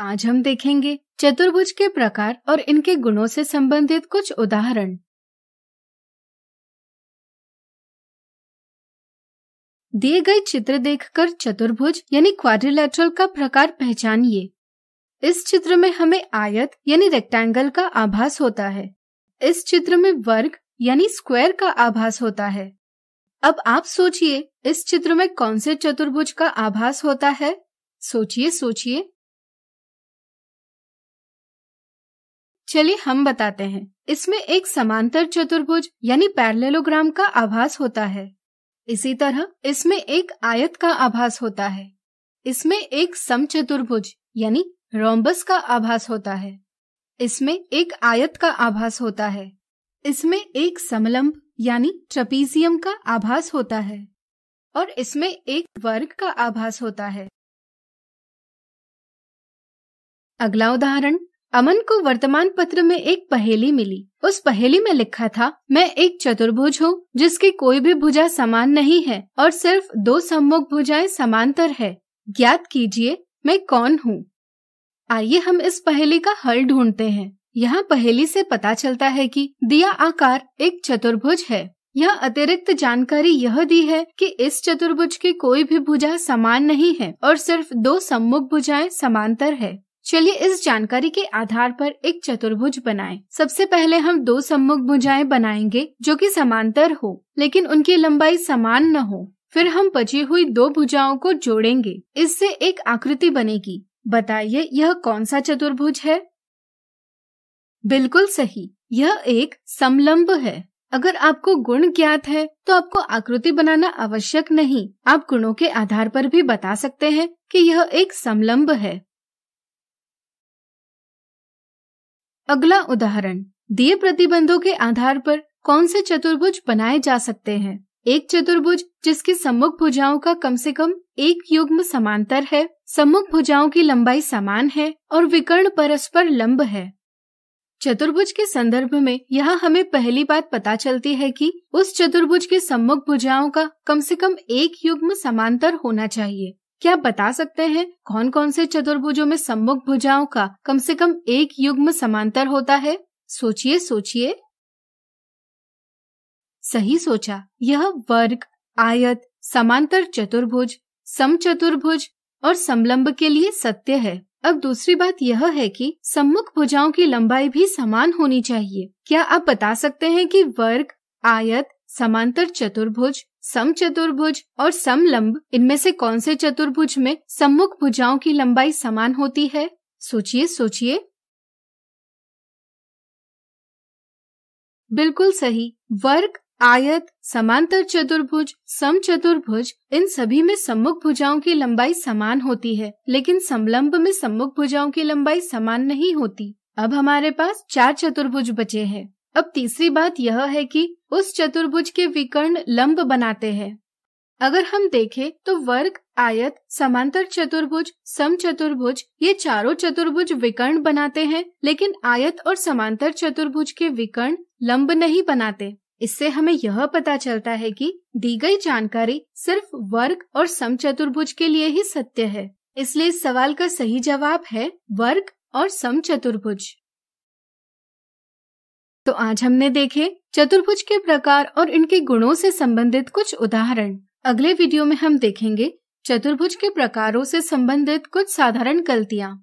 आज हम देखेंगे चतुर्भुज के प्रकार और इनके गुणों से संबंधित कुछ उदाहरण दिए गए चित्र देखकर चतुर्भुज यानी क्वाड्रिलेटरल का प्रकार पहचानिए इस चित्र में हमें आयत यानी रेक्टेंगल का आभास होता है इस चित्र में वर्ग यानी स्क्वायर का आभास होता है अब आप सोचिए इस चित्र में कौन से चतुर्भुज का आभास होता है सोचिए सोचिए चलिए हम बताते हैं इसमें एक समांतर चतुर्भुज यानी पैरलेलोग्राम का आभास होता है इसी तरह इसमें एक आयत का आभास होता है इसमें एक समचतुर्भुज यानी रोम्बस का आभास होता है इसमें एक आयत का आभास होता है इसमें एक समलंब यानी ट्रपीजियम का आभास होता है और इसमें एक वर्ग का आभास होता है अगला उदाहरण अमन को वर्तमान पत्र में एक पहेली मिली उस पहेली में लिखा था मैं एक चतुर्भुज हूँ जिसकी कोई भी भुजा समान नहीं है और सिर्फ दो सम्मुख भुजाएं समांतर है ज्ञात कीजिए मैं कौन हूँ आइए हम इस पहेली का हल ढूंढते हैं यहाँ पहेली से पता चलता है कि दिया आकार एक चतुर्भुज है यह अतिरिक्त जानकारी यह दी है कि इस चतुर्भुज की कोई भी भुजा समान नहीं है और सिर्फ दो सम्मुख भुजाएं समांतर है चलिए इस जानकारी के आधार पर एक चतुर्भुज बनाएं। सबसे पहले हम दो सम्मुख भुजाएं बनाएंगे जो कि समांतर हो लेकिन उनकी लंबाई समान न हो फिर हम बची हुई दो भुजाओं को जोड़ेंगे इससे एक आकृति बनेगी बताइए यह कौन सा चतुर्भुज है बिल्कुल सही यह एक समलंब है अगर आपको गुण ज्ञात है तो आपको आकृति बनाना आवश्यक नहीं आप गुणों के आधार पर भी बता सकते हैं कि यह एक समलंब है अगला उदाहरण दिए प्रतिबंधों के आधार पर कौन से चतुर्भुज बनाए जा सकते हैं एक चतुर्भुज जिसकी सम्मुख भुजाओं का कम से कम एक युग्म समांतर है सम्मुख भुजाओं की लंबाई समान है और विकर्ण परस्पर लंब है चतुर्भुज के संदर्भ में यह हमें पहली बात पता चलती है कि उस चतुर्भुज के सम्मुख भुजाओं का कम से कम एक युग्म समांतर होना चाहिए क्या आप बता सकते हैं कौन कौन से चतुर्भुजों में सम्मुख भुजाओं का कम से कम एक युग्म समांतर होता है सोचिए सोचिए सही सोचा यह वर्ग आयत समांतर चतुर्भुज चतुर्भुज और समलंब के लिए सत्य है अब दूसरी बात यह है कि सम्मुख भुजाओं की लंबाई भी समान होनी चाहिए क्या आप बता सकते हैं कि वर्ग आयत समांतर चतुर्भुज सम चतुर्भुज और समलंब इनमें से कौन से चतुर्भुज में सम्मुख भुजाओं की लंबाई समान होती है सोचिए सोचिए बिल्कुल सही वर्ग आयत समांतर चतुर्भुज सम चतुर्भुज इन सभी में सम्मुख भुजाओं की लंबाई समान होती है लेकिन समलंब में सम्मुख भुजाओं की लंबाई समान नहीं होती अब हमारे पास चार चतुर्भुज बचे हैं अब तीसरी बात यह है कि उस चतुर्भुज के विकर्ण लंब बनाते हैं अगर हम देखें तो वर्ग आयत समांतर चतुर्भुज सम चतुर्भुज ये चारों चतुर्भुज विकर्ण बनाते हैं लेकिन आयत और समांतर चतुर्भुज के विकर्ण लंब नहीं बनाते इससे हमें यह पता चलता है कि दी गई जानकारी सिर्फ वर्ग और सम चतुर्भुज के लिए ही सत्य है इसलिए इस सवाल का सही जवाब है वर्ग और सम चतुर्भुज तो आज हमने देखे चतुर्भुज के प्रकार और इनके गुणों से संबंधित कुछ उदाहरण अगले वीडियो में हम देखेंगे चतुर्भुज के प्रकारों से संबंधित कुछ साधारण गलतियाँ